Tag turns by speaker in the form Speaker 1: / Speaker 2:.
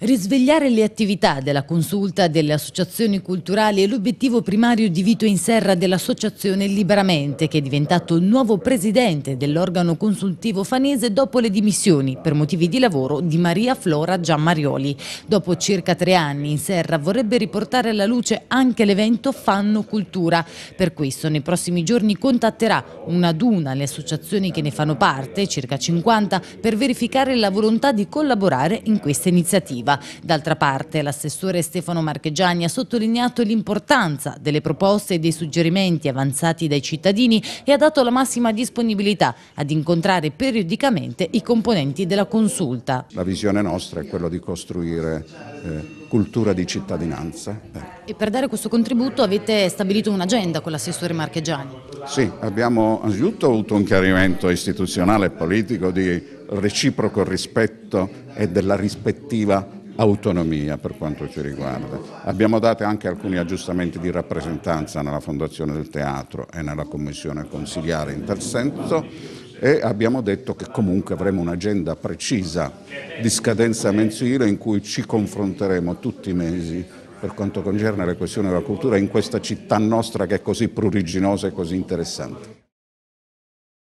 Speaker 1: Risvegliare le attività della consulta delle associazioni culturali è l'obiettivo primario di Vito in Serra dell'associazione Liberamente, che è diventato il nuovo presidente dell'organo consultivo fanese dopo le dimissioni per motivi di lavoro di Maria Flora Giammarioli. Dopo circa tre anni in Serra vorrebbe riportare alla luce anche l'evento Fanno Cultura. Per questo nei prossimi giorni contatterà una duna le associazioni che ne fanno parte, circa 50, per verificare la volontà di collaborare in questa iniziativa. Ilva. D'altra parte l'assessore Stefano Marcheggiani ha sottolineato l'importanza delle proposte e dei suggerimenti avanzati dai cittadini e ha dato la massima disponibilità ad incontrare periodicamente i componenti della consulta.
Speaker 2: La visione nostra è quella di costruire eh, cultura di cittadinanza.
Speaker 1: Eh. E per dare questo contributo avete stabilito un'agenda con l'assessore Marcheggiani?
Speaker 2: Sì, abbiamo anzitutto avuto un chiarimento istituzionale e politico di reciproco rispetto e della rispettiva autonomia per quanto ci riguarda. Abbiamo dato anche alcuni aggiustamenti di rappresentanza nella Fondazione del Teatro e nella Commissione Consigliare in tal senso e abbiamo detto che comunque avremo un'agenda precisa di scadenza mensile in cui ci confronteremo tutti i mesi per quanto concerne le questioni della cultura in questa città nostra che è così pruriginosa e così interessante.